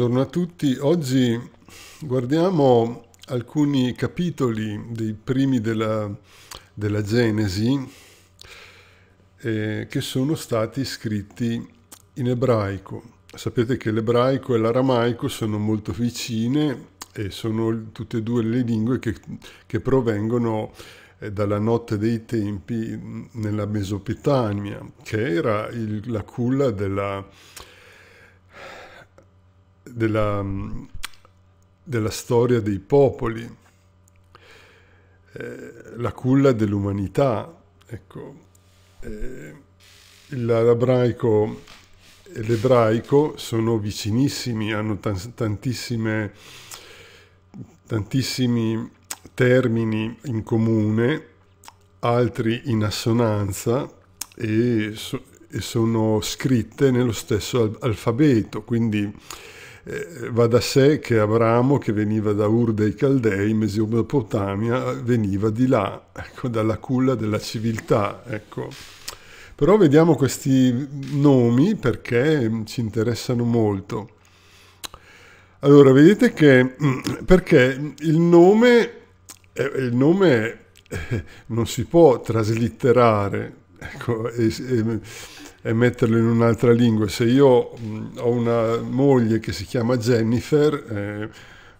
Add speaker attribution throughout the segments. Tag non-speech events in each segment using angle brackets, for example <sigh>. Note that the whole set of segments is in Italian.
Speaker 1: Buongiorno a tutti. Oggi guardiamo alcuni capitoli dei primi della, della Genesi eh, che sono stati scritti in ebraico. Sapete che l'ebraico e l'aramaico sono molto vicine e sono tutte e due le lingue che, che provengono eh, dalla notte dei tempi nella Mesopotamia, che era il, la culla della, della, della storia dei popoli, eh, la culla dell'umanità. Ecco, eh, l'ebraico e l'ebraico sono vicinissimi, hanno tantissime, tantissimi termini in comune, altri in assonanza e, so, e sono scritte nello stesso alfabeto, quindi eh, va da sé che Abramo, che veniva da Ur dei Caldei, Mesopotamia, veniva di là, ecco, dalla culla della civiltà. Ecco. Però vediamo questi nomi perché mm, ci interessano molto. Allora, vedete che mm, perché il nome, il nome <laughs> non si può traslitterare, ecco, e, e, e metterlo in un'altra lingua. Se io mh, ho una moglie che si chiama Jennifer, eh,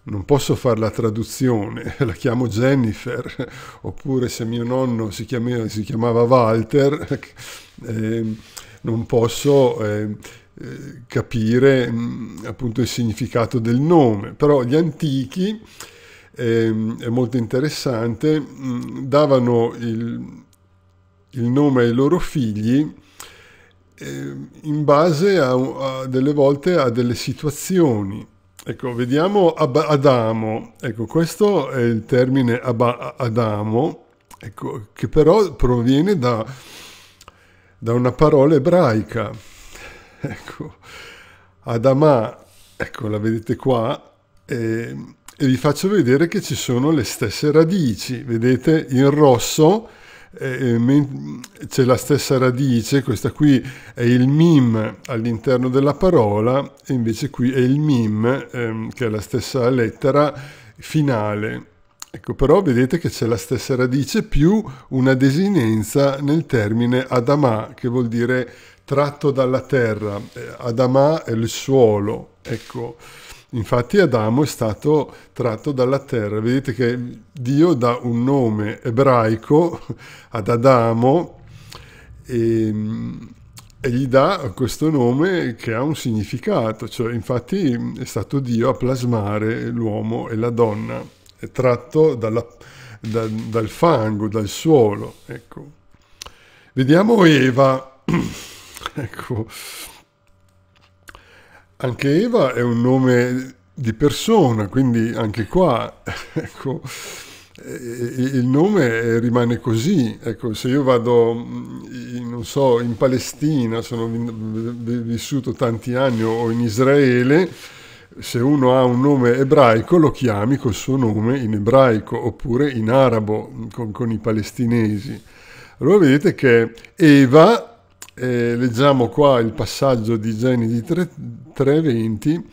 Speaker 1: non posso fare la traduzione, <laughs> la chiamo Jennifer, <laughs> oppure se mio nonno si, chiamava, si chiamava Walter, <laughs> eh, non posso eh, eh, capire mh, appunto il significato del nome. Però gli antichi, eh, è molto interessante, mh, davano il, il nome ai loro figli Ehm, in base a, a, delle volte a delle situazioni. Ecco, vediamo Ab- Adamo, ecco, questo è il termine Ab- Adamo, ecco, che però proviene da, da una parola ebraica. Ecco, Adama, ecco, la vedete qua, e, ehm, e vi faccio vedere che ci sono le stesse radici. Vedete in rosso eh, eh, c'è la stessa radice, questa qui è il mim all'interno della parola, e invece qui è il mim, ehm, che è la stessa lettera finale. Ecco, però vedete che c'è la stessa radice più una desinenza nel termine adamà, che vuol dire tratto dalla terra. Eh, adamà è il suolo, ecco. Infatti Adamo è stato tratto dalla terra. Vedete che Dio dà un nome ebraico ad Adamo e, e gli dà questo nome che ha un significato. Cioè, infatti è stato Dio a plasmare l'uomo e la donna, è tratto dalla, da, dal fango, dal suolo. Ecco. Vediamo Eva. <clears throat> ecco. Anche Eva è un nome di persona, quindi anche qua, <laughs> ecco, eh, il nome rimane così. Ecco, se io vado, mm, non so, in Palestina, sono vissuto tanti anni, o in Israele, se uno ha un nome ebraico lo chiami col suo nome in ebraico oppure in arabo mm, con, con i palestinesi. Allora vedete che Eva eh, leggiamo qua il passaggio di Genesi 3:20,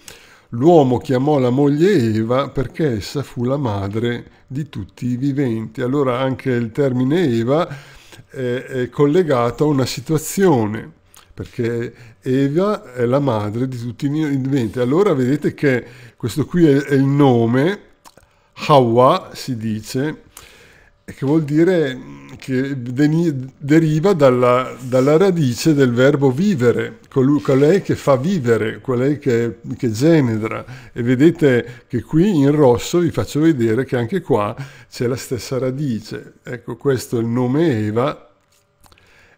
Speaker 1: l'uomo chiamò la moglie Eva perché essa fu la madre di tutti i viventi. Allora anche il termine Eva eh, è collegato a una situazione, perché Eva è la madre di tutti i viventi. Allora vedete che questo qui è, è il nome, Hawa si dice, che vuol dire che deriva dalla, dalla radice del verbo vivere, colui, colei che fa vivere, colei che, che genera. E vedete che qui in rosso vi faccio vedere che anche qua c'è la stessa radice. Ecco, questo è il nome Eva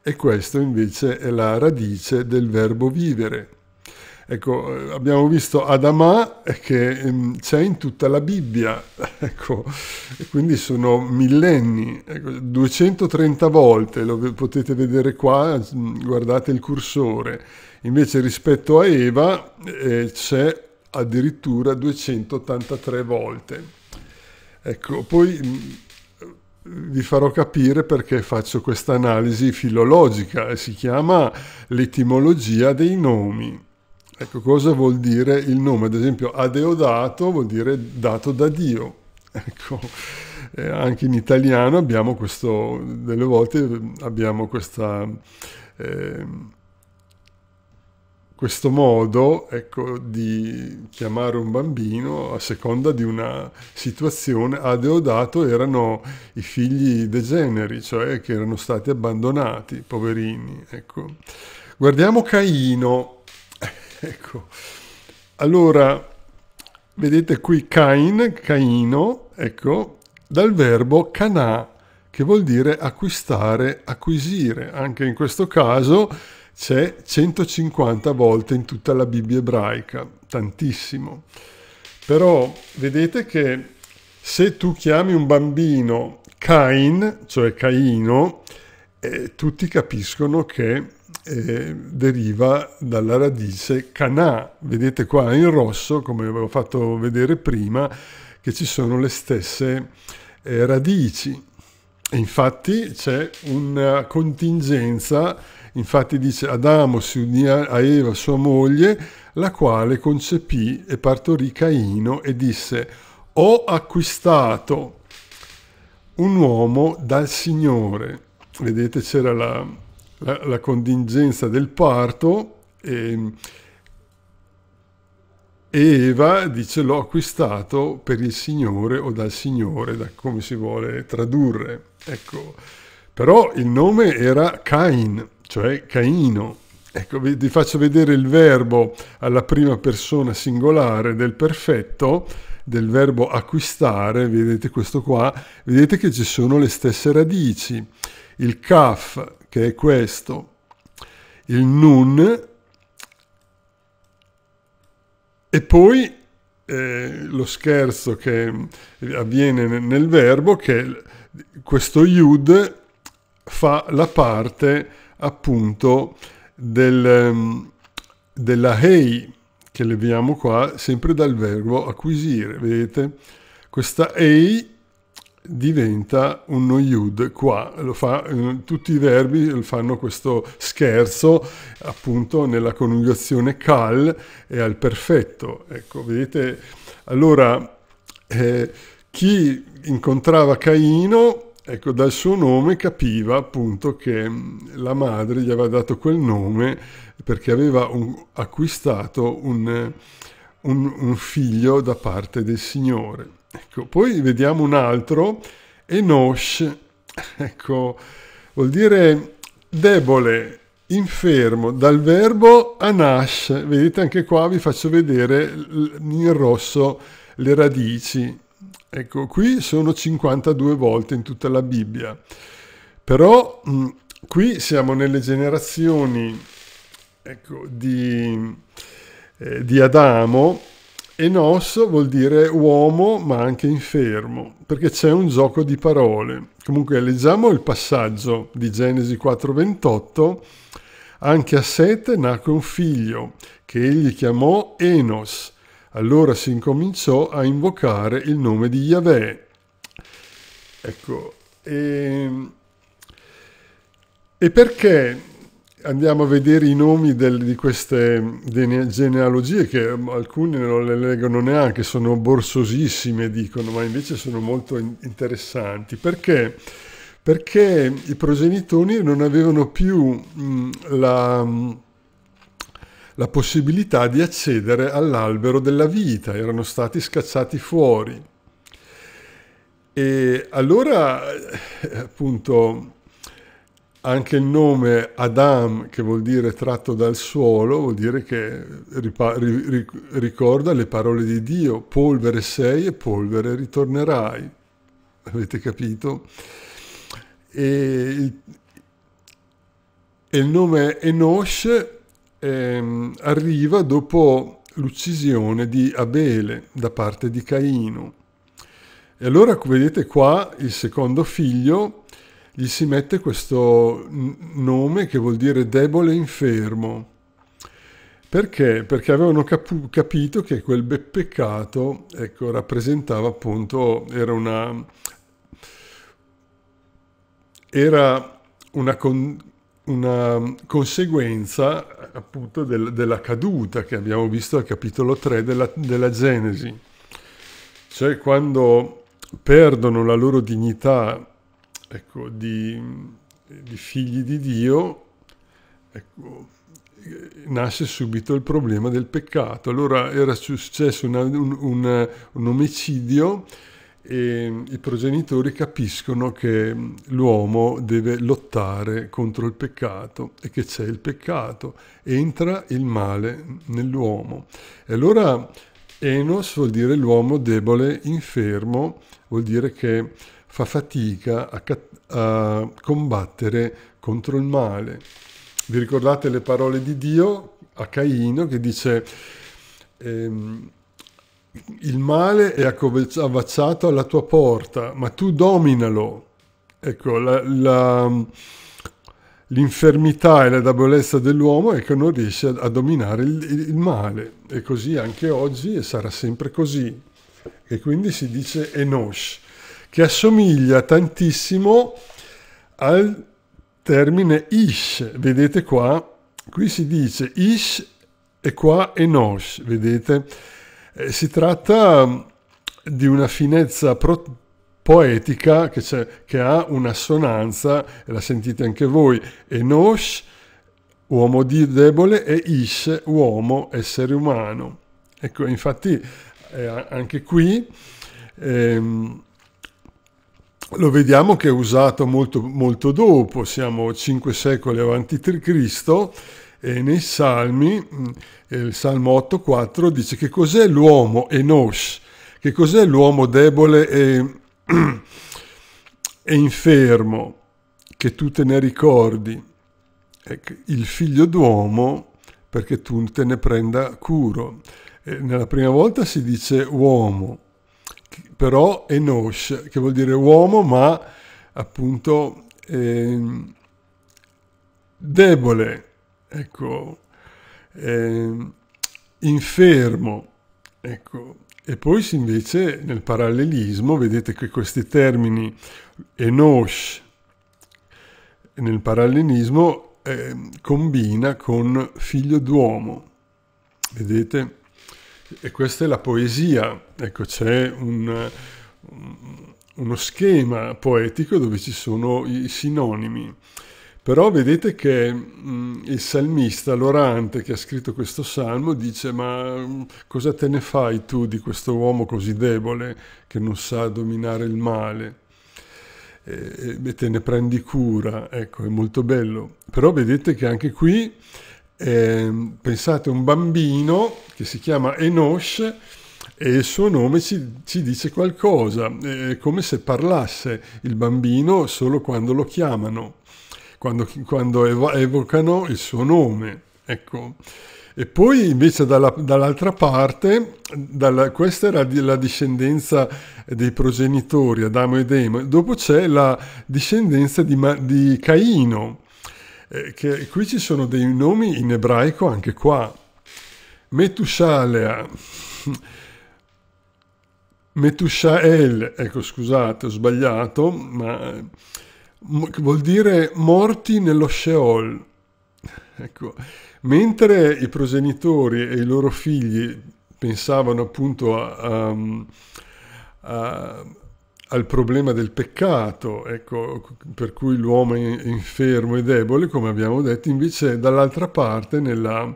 Speaker 1: e questo invece è la radice del verbo vivere. Ecco, abbiamo visto Adama eh, che ehm, c'è in tutta la Bibbia, <laughs> ecco, quindi sono millenni, ecco, 230 volte, lo potete vedere qua, mm, guardate il cursore. Invece rispetto a Eva eh, c'è addirittura 283 volte. Ecco, poi mm, vi farò capire perché faccio questa analisi filologica, si chiama l'etimologia dei nomi. Ecco cosa vuol dire il nome, ad esempio adeodato vuol dire dato da Dio. Ecco, eh, anche in italiano abbiamo questo, delle volte abbiamo questa, eh, questo modo ecco, di chiamare un bambino a seconda di una situazione. Adeodato erano i figli degeneri, cioè che erano stati abbandonati, poverini. Ecco. Guardiamo Caino. <laughs> Ecco. Allora, vedete qui Cain, Caino, ecco, dal verbo canà, che vuol dire acquistare, acquisire. Anche in questo caso c'è 150 volte in tutta la Bibbia ebraica, tantissimo. Però vedete che se tu chiami un bambino Cain, cioè Caino, eh, tutti capiscono che eh, deriva dalla radice Canà. Vedete qua in rosso, come avevo fatto vedere prima, che ci sono le stesse eh, radici. E infatti c'è una contingenza, infatti dice Adamo si unì a Eva sua moglie, la quale concepì e partorì Caino e disse ho acquistato un uomo dal Signore. Vedete c'era la, la, la contingenza del parto e, Eva dice l'ho acquistato per il Signore o dal Signore, da come si vuole tradurre. Ecco, però il nome era Cain, cioè Caino. Ecco, vi, vi faccio vedere il verbo alla prima persona singolare del perfetto, del verbo acquistare, vedete questo qua, vedete che ci sono le stesse radici. Il kaf che è questo. Il nun e poi eh, lo scherzo che avviene nel verbo che questo yud fa la parte appunto del, ehm, della hei che leviamo qua sempre dal verbo acquisire, vedete? Questa hei diventa un noiud qua, fa, eh, tutti i verbi fanno questo scherzo appunto nella coniugazione cal e al perfetto. Ecco, vedete, allora eh, chi incontrava Caino, ecco, dal suo nome capiva appunto che mm, la madre gli aveva dato quel nome perché aveva un, acquistato un, un, un figlio da parte del Signore. Ecco, poi vediamo un altro, Enosh, ecco, vuol dire debole, infermo, dal verbo anash. Vedete anche qua vi faccio vedere in rosso le radici. Ecco, qui sono 52 volte in tutta la Bibbia. Però mh, qui siamo nelle generazioni ecco, di, eh, di Adamo Enos vuol dire uomo ma anche infermo, perché c'è un gioco di parole. Comunque leggiamo il passaggio di Genesi 4:28. Anche a Sete nacque un figlio, che egli chiamò Enos. Allora si incominciò a invocare il nome di Yahweh. Ecco, e, ehm, e perché andiamo a vedere i nomi del, di queste genealogie che mm, alcuni non le leggono neanche, sono borsosissime dicono, ma invece sono molto interessanti perché, perché i progenitori non avevano più mh, mm, la, mm, la possibilità di accedere all'albero della vita, erano stati scacciati fuori. E allora eh, appunto anche il nome Adam, che vuol dire tratto dal suolo, vuol dire che ripa- ri- ricorda le parole di Dio, polvere sei e polvere ritornerai. Avete capito? E, e il nome Enosh ehm, arriva dopo l'uccisione di Abele da parte di Caino. E allora vedete qua il secondo figlio gli si mette questo nome che vuol dire debole infermo. Perché? Perché avevano cap capito che quel beppeccato ecco, rappresentava appunto, era una, era una, con, una conseguenza appunto del, della caduta che abbiamo visto al capitolo 3 della, della Genesi. Cioè quando perdono la loro dignità ecco, di, di, figli di Dio, ecco, nasce subito il problema del peccato. Allora era successo una, un, un, un, omicidio e i progenitori capiscono che l'uomo deve lottare contro il peccato e che c'è il peccato, entra il male nell'uomo. E allora Enos vuol dire l'uomo debole, infermo, vuol dire che fa fatica a, a combattere contro il male. Vi ricordate le parole di Dio a Caino che dice ehm, il male è accovacciato alla tua porta, ma tu dominalo. Ecco, la, la, l'infermità e la debolezza dell'uomo è che non riesce a, a dominare il, il, male. E così anche oggi e sarà sempre così. E quindi si dice Enosh che assomiglia tantissimo al termine ish. Vedete qua, qui si dice ish e qua enosh, vedete? Eh, si tratta mm, di una finezza pro- poetica che, che, ha un'assonanza, e la sentite anche voi, enosh, uomo di debole, e ish, uomo, essere umano. Ecco, infatti eh, anche qui... Ehm, lo vediamo che è usato molto, molto dopo, siamo 5 secoli avanti Cristo e nei Salmi, mm, il Salmo 8,4 dice che cos'è l'uomo Enos, che cos'è l'uomo debole e, <clears throat> e infermo, che tu te ne ricordi, ecco, il figlio d'uomo perché tu te ne prenda curo. nella prima volta si dice uomo, però Enosh, che vuol dire uomo, ma appunto eh, debole, ecco, eh, infermo, ecco. E poi invece nel parallelismo vedete che questi termini Enosh nel parallelismo eh, combina con figlio d'uomo, vedete? E questa è la poesia, ecco c'è un, uno schema poetico dove ci sono i sinonimi. Però vedete che mh, mm, il salmista, l'orante che ha scritto questo salmo, dice ma mh, mm, cosa te ne fai tu di questo uomo così debole che non sa dominare il male? E, e te ne prendi cura, ecco, è molto bello. Però vedete che anche qui eh, pensate un bambino che si chiama Enosh e il suo nome ci, ci dice qualcosa, eh, è come se parlasse il bambino solo quando lo chiamano, quando, quando evo evocano il suo nome. Ecco. E poi invece dall'altra parte, dalla, questa era la discendenza dei progenitori, Adamo e Demo, dopo c'è la discendenza di, di Caino, eh, che qui ci sono dei nomi in ebraico anche qua. Metusalea, Metushael, ecco scusate ho sbagliato, ma vuol dire morti nello Sheol. Ecco, mentre i progenitori e i loro figli pensavano appunto a, a, a al problema del peccato, ecco, per cui l'uomo è infermo e debole, come abbiamo detto, invece dall'altra parte nella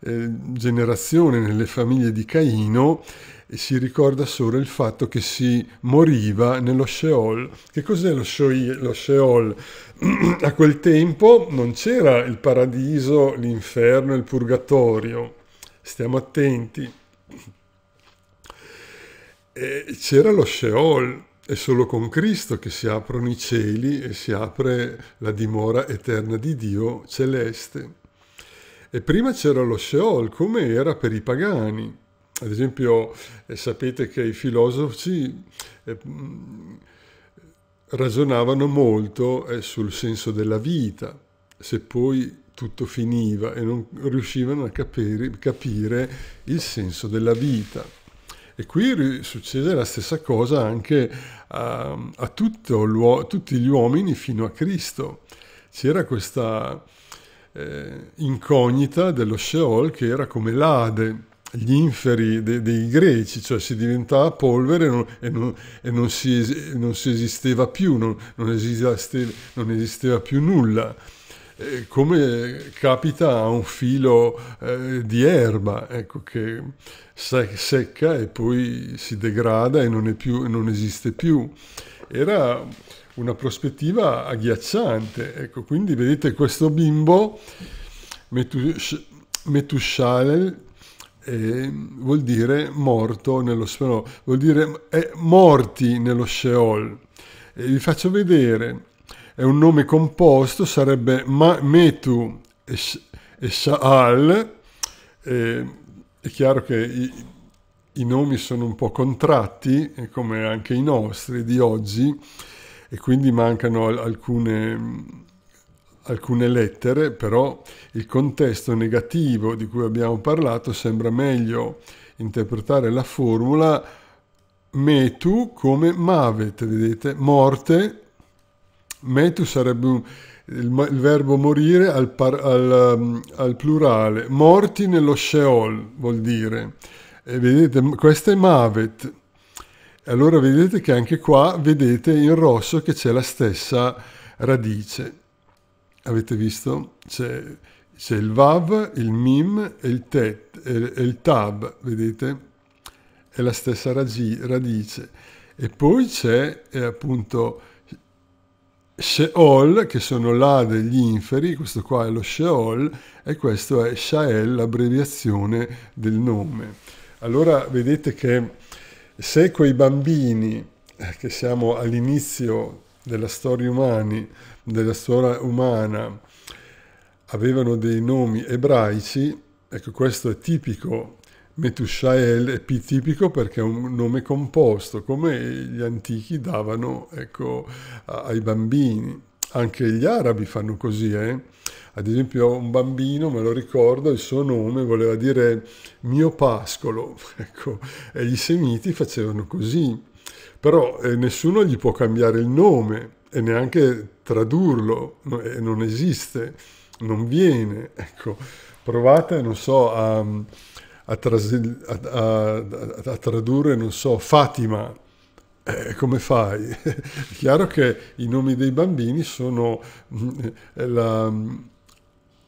Speaker 1: eh, generazione, nelle famiglie di Caino, si ricorda solo il fatto che si moriva nello Sheol. Che cos'è lo, Sheol? <clears throat> A quel tempo non c'era il paradiso, l'inferno, il purgatorio. Stiamo attenti. Eh, c'era lo Sheol, è solo con Cristo che si aprono i cieli e si apre la dimora eterna di Dio celeste. E prima c'era lo Sheol, come era per i pagani. Ad esempio, eh, sapete che i filosofi eh, ragionavano molto eh, sul senso della vita, se poi tutto finiva e non riuscivano a capire, capire il senso della vita. E qui succede la stessa cosa anche Ehm, a, a tutti gli uomini fino a Cristo. C'era questa eh, incognita dello Sheol che era come l'Ade, gli inferi dei, dei greci, cioè si diventava polvere non, e, non, e non, si, non, si, esisteva più, non esisteva, non esisteva più nulla. Eh, come capita a un filo eh, di erba, ecco, che secca e poi si degrada e non, più, non esiste più. Era una prospettiva agghiacciante, ecco, quindi vedete questo bimbo, Metush- Metushalel, eh, vuol dire morto nello Sheol, vuol dire eh, morti nello Sheol. Eh, vi faccio vedere è un nome composto, sarebbe Metu e è chiaro che i, i, nomi sono un po' contratti, eh, come anche i nostri di oggi, e quindi mancano alcune, alcune lettere, però il contesto negativo di cui abbiamo parlato sembra meglio interpretare la formula metu come mavet, vedete, morte Metu sarebbe un, il, il, verbo morire al, par, al, um, al, plurale. Morti nello Sheol vuol dire. E vedete, questa è Mavet. Allora vedete che anche qua vedete in rosso che c'è la stessa radice. Avete visto? C'è, c'è il Vav, il Mim e il, tet, e, e il Tab, vedete? È la stessa radice. E poi c'è eh, appunto Sheol, che sono là degli inferi, questo qua è lo Sheol, e questo è Shael, l'abbreviazione del nome. Allora vedete che se quei bambini, eh, che siamo all'inizio della storia, umani, della storia umana, avevano dei nomi ebraici, ecco questo è tipico Metushael è tipico perché è un nome composto, come gli antichi davano ecco, ai bambini. Anche gli arabi fanno così, eh? Ad esempio un bambino, me lo ricordo, il suo nome voleva dire mio pascolo, <laughs> ecco, e gli semiti facevano così. Però eh, nessuno gli può cambiare il nome e neanche tradurlo, no, eh, non esiste, non viene, ecco. Provate, non so, a a, trasl- a, a tradurre, non so, Fatima, eh, come fai? <laughs> È chiaro che i nomi dei bambini sono mm, la,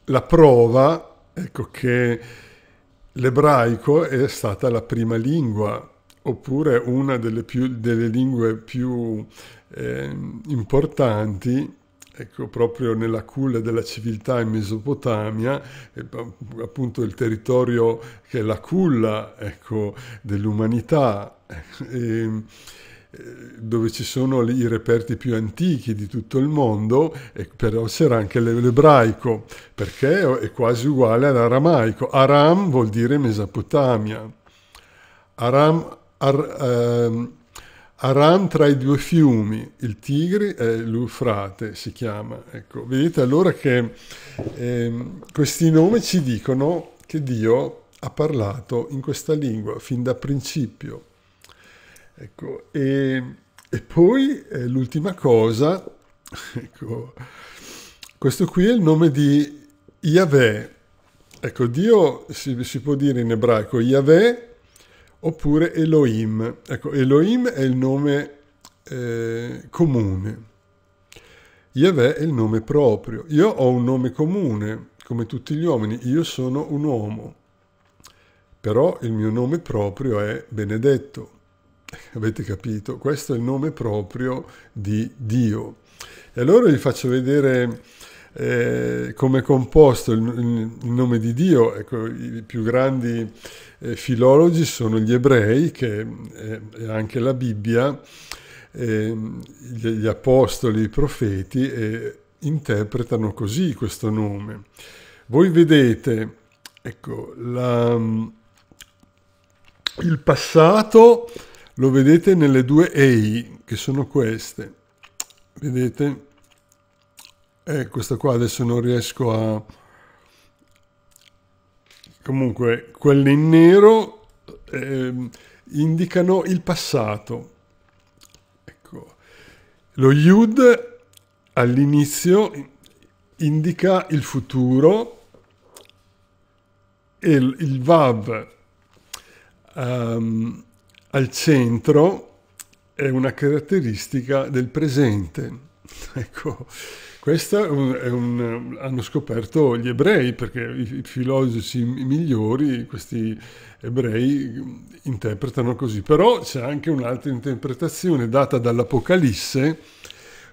Speaker 1: la prova ecco, che l'ebraico è stata la prima lingua, oppure una delle, più, delle lingue più eh, importanti Ecco, proprio nella culla della civiltà in Mesopotamia, appunto il territorio che è la culla ecco, dell'umanità, eh, e, eh, dove ci sono i reperti più antichi di tutto il mondo, però c'era anche l'ebraico, perché è quasi uguale all'aramaico. Aram vuol dire Mesopotamia. Aram... Ar, ehm, Aram tra i due fiumi, il Tigri e l'Ufrate si chiama. Ecco, vedete allora che eh, questi nomi ci dicono che Dio ha parlato in questa lingua fin da principio. Ecco, e, e, poi eh, l'ultima cosa, <laughs> ecco, questo qui è il nome di Yahweh. Ecco, Dio si, si può dire in ebraico Yahweh oppure Elohim. Ecco, Elohim è il nome eh, comune. Yahweh è il nome proprio. Io ho un nome comune, come tutti gli uomini, io sono un uomo. Però il mio nome proprio è benedetto. <laughs> Avete capito? Questo è il nome proprio di Dio. E allora vi faccio vedere eh, come è composto il, il, nome di Dio. Ecco, I più grandi eh, filologi sono gli ebrei, che è eh, anche la Bibbia, eh, gli, gli apostoli, i profeti, e interpretano così questo nome. Voi vedete, ecco, la, mm, il passato lo vedete nelle due EI, che sono queste. Vedete? Eh, questa qua adesso non riesco a... Comunque, quelle in nero eh, indicano il passato. Ecco. Lo Yud all'inizio indica il futuro e il, il Vav um, al centro è una caratteristica del presente. <laughs> Ecco questo è un, è un, hanno scoperto gli ebrei, perché i, i filosofi migliori, questi ebrei, interpretano così. Però c'è anche un'altra interpretazione data dall'Apocalisse,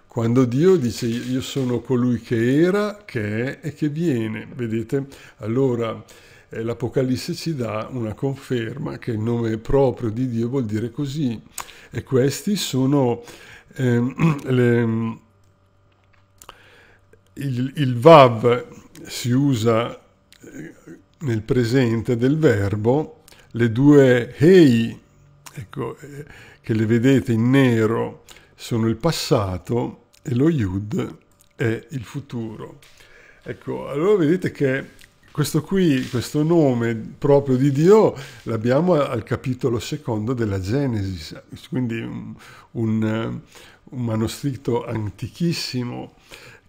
Speaker 1: quando Dio dice io sono colui che era, che è e che viene. Vedete? Allora eh, l'Apocalisse ci dà una conferma che il nome proprio di Dio vuol dire così. E questi sono eh, <clears throat> le il, il vav si usa eh, nel presente del verbo, le due hei, ecco, eh, che le vedete in nero, sono il passato e lo yud è il futuro. Ecco, allora vedete che questo qui, questo nome proprio di Dio, l'abbiamo al capitolo secondo della Genesi, quindi un, un, eh, un manoscritto antichissimo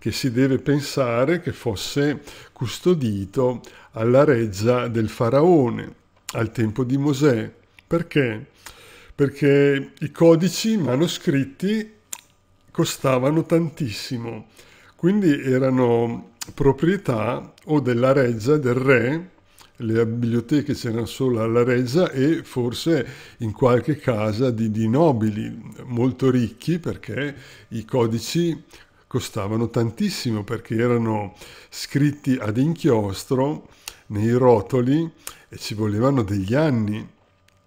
Speaker 1: che si deve pensare che fosse custodito alla reggia del faraone al tempo di Mosè. Perché? Perché i codici manoscritti costavano tantissimo, quindi erano proprietà o della reggia, del re, le biblioteche c'erano solo alla reggia e forse in qualche casa di, di nobili molto ricchi perché i codici costavano tantissimo perché erano scritti ad inchiostro nei rotoli e ci volevano degli anni.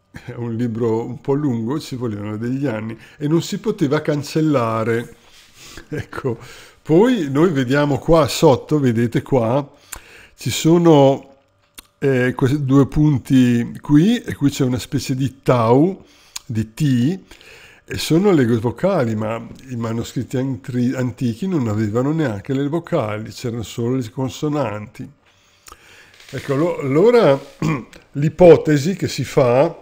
Speaker 1: È un libro un po' lungo, ci volevano degli anni e non si poteva cancellare. Ecco, poi noi vediamo qua sotto, vedete qua, ci sono eh, due punti qui e qui c'è una specie di tau, di T, sono le vocali, ma i manoscritti antichi non avevano neanche le vocali, c'erano solo le consonanti. Ecco, allora <clears throat> l'ipotesi che si fa,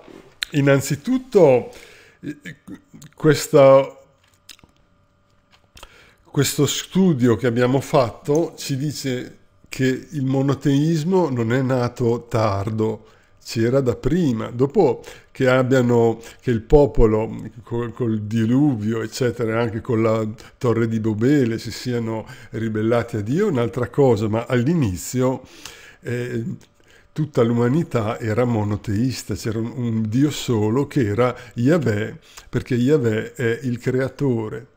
Speaker 1: innanzitutto questa, questo studio che abbiamo fatto ci dice che il monoteismo non è nato tardo, c'era da prima, dopo che abbiano, che il popolo col, col, diluvio, eccetera, anche con la torre di Bobele si siano ribellati a Dio, un'altra cosa, ma all'inizio eh, tutta l'umanità era monoteista, c'era un, un Dio solo che era Yahweh, perché Yahweh è il creatore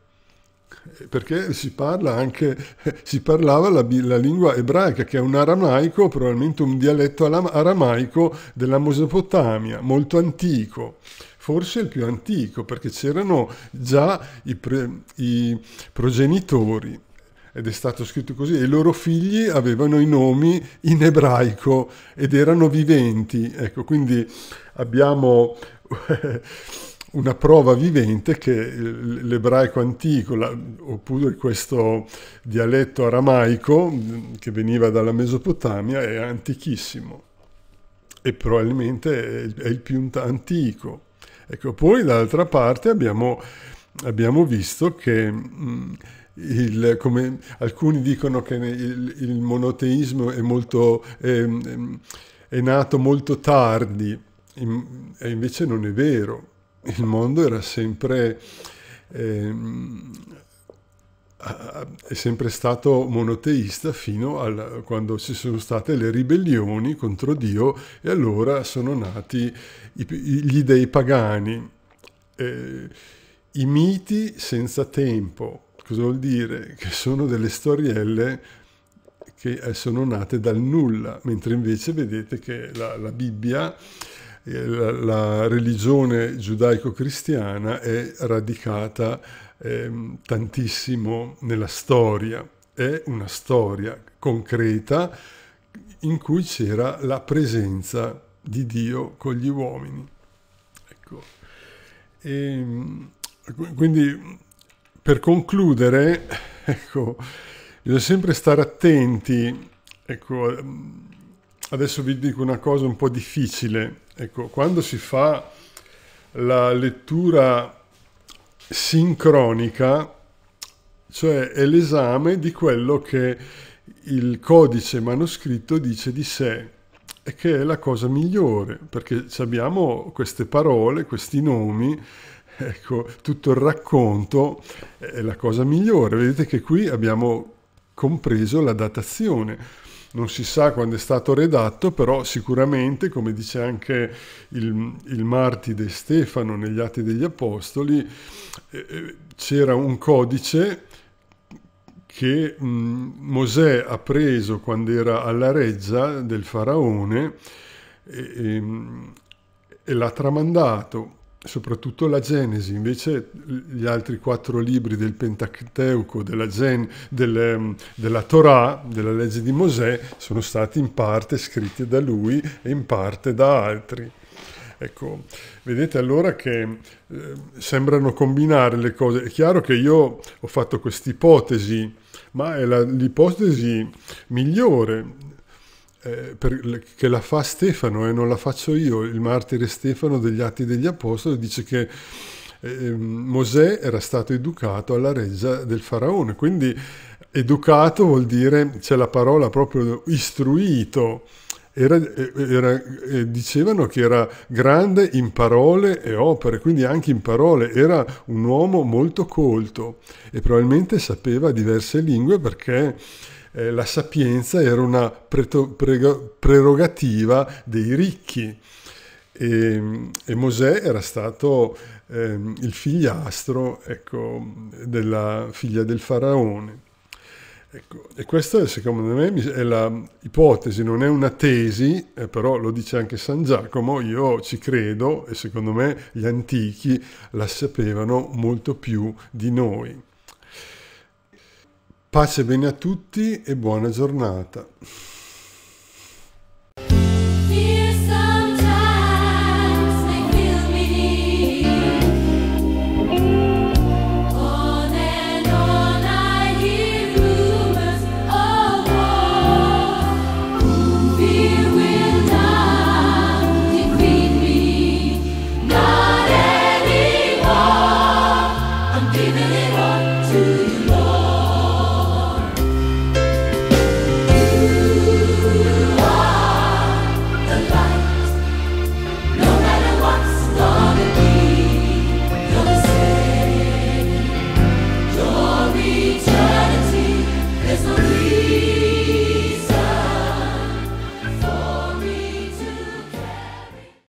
Speaker 1: perché si parla anche, si parlava la, la, lingua ebraica, che è un aramaico, probabilmente un dialetto aramaico della Mesopotamia, molto antico, forse il più antico, perché c'erano già i, pre, i progenitori, ed è stato scritto così, e i loro figli avevano i nomi in ebraico ed erano viventi. Ecco, quindi abbiamo... <laughs> una prova vivente che l'ebraico antico, la, oppure questo dialetto aramaico che veniva dalla Mesopotamia, è antichissimo e probabilmente è il più antico. Ecco, poi d'altra parte abbiamo, abbiamo visto che mh, il, come alcuni dicono che il, il monoteismo è, molto, è, è nato molto tardi, e invece non è vero il mondo era sempre, eh, è sempre stato monoteista fino a quando ci sono state le ribellioni contro Dio e allora sono nati gli dei pagani. Eh, I miti senza tempo, cosa vuol dire? Che sono delle storielle che eh, sono nate dal nulla, mentre invece vedete che la, la Bibbia eh, la, la religione giudaico-cristiana è radicata eh, tantissimo nella storia, è una storia concreta in cui c'era la presenza di Dio con gli uomini. Ecco. E, ehm, quindi per concludere, <laughs> ecco, bisogna sempre stare attenti. Ecco, ehm, adesso vi dico una cosa un po' difficile, Ecco, quando si fa la lettura sincronica, cioè è l'esame di quello che il codice manoscritto dice di sé e che è la cosa migliore, perché abbiamo queste parole, questi nomi, ecco, tutto il racconto è la cosa migliore. Vedete che qui abbiamo compreso la datazione non si sa quando è stato redatto, però sicuramente, come dice anche il, il Martide Stefano negli Atti degli Apostoli, eh, eh c'era un codice che mh, mm, Mosè ha preso quando era alla reggia del faraone e, e, mm, e l'ha tramandato soprattutto la Genesi, invece gli altri quattro libri del Pentateuco, della, Gen, del, mm, della Torah, della legge di Mosè, sono stati in parte scritti da lui e in parte da altri. Ecco, vedete allora che eh, sembrano combinare le cose. È chiaro che io ho fatto questa ipotesi, ma è l'ipotesi migliore eh, per, che la fa Stefano e eh, non la faccio io, il martire Stefano degli Atti degli Apostoli dice che eh, Mosè era stato educato alla reggia del faraone, quindi educato vuol dire, c'è la parola proprio istruito, era, eh, era, dicevano che era grande in parole e opere, quindi anche in parole, era un uomo molto colto e probabilmente sapeva diverse lingue perché eh, la sapienza era una preto, prego, prerogativa dei ricchi e, ehm, e Mosè era stato eh, il figliastro ecco, della figlia del faraone. Ecco, e questa secondo me è l'ipotesi, non è una tesi, eh, però lo dice anche San Giacomo, io ci credo e secondo me gli antichi la sapevano molto più di noi. Pace bene a tutti e buona giornata.